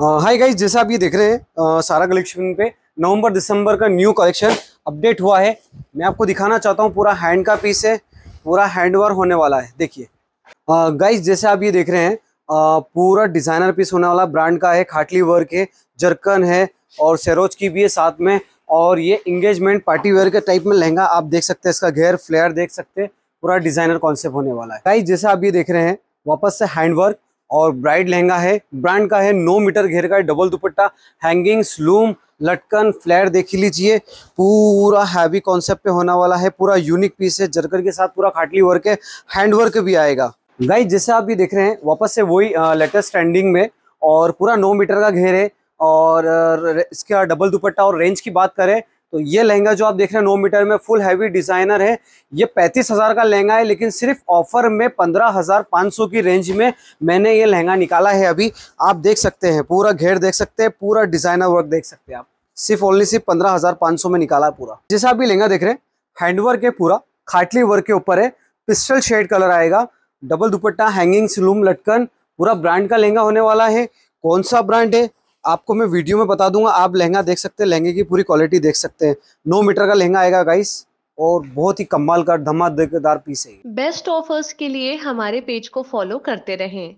hi guys जैसा आप ये देख रहे हैं सारा कलेक्शन पे नवंबर दिसंबर का न्यू कलेक्शन अपडेट हुआ है मैं आपको दिखाना चाहता हूँ पूरा हैंड का पीस है पूरा हैंड वर्क होने वाला है देखिए गाइज जैसे आप ये देख रहे हैं आ, पूरा डिज़ाइनर पीस होने वाला ब्रांड का है खाटली वर्क है जरकन है और सरोज की भी है साथ में और ये इंगेजमेंट पार्टी वेयर के टाइप में लहंगा आप देख सकते हैं इसका घेर फ्लेयर देख सकते हैं पूरा डिज़ाइनर कॉन्सेप्ट होने वाला है गाइज जैसे आप ये देख रहे हैं वापस से हैंड वर्क और ब्राइड लहंगा है ब्रांड का है नौ मीटर घेर का है डबल दुपट्टा हैंगिंग्स लूम लटकन फ्लैट देख लीजिए पूरा हैवी कॉन्सेप्ट पे होने वाला है पूरा यूनिक पीस है जरकर के साथ पूरा खाटली वर्क है हैंड वर्क भी आएगा गाइज जैसे आप ये देख रहे हैं वापस से वही लेटेस्ट ट्रेंडिंग में और पूरा नौ मीटर का घेर है और इसका डबल दुपट्टा और रेंज की बात करें तो ये लहंगा जो आप देख रहे हैं नौ मीटर में फुल हैवी डिजाइनर है ये पैंतीस हजार का लहंगा है लेकिन सिर्फ ऑफर में पंद्रह हजार पाँच सौ की रेंज में मैंने ये लहंगा निकाला है अभी आप देख सकते हैं पूरा घेर देख सकते हैं पूरा डिजाइनर वर्क देख सकते हैं आप सिर्फ ओनली सिर्फ पंद्रह हजार पाँच सौ में निकाला है पूरा जैसा आप ये लहंगा देख रहे हैं हैंडवर्क है पूरा खाटली वर्क के ऊपर है पिस्टल शेड कलर आएगा डबल दुपट्टा हैंगिंग सिलूम लटकन पूरा ब्रांड का लहंगा होने वाला है कौन सा ब्रांड है आपको मैं वीडियो में बता दूंगा आप लहंगा देख सकते हैं लहंगे की पूरी क्वालिटी देख सकते हैं नौ मीटर का लहंगा आएगा गाइस और बहुत ही कमाल का धमाकेदार पीस है बेस्ट ऑफर्स के लिए हमारे पेज को फॉलो करते रहें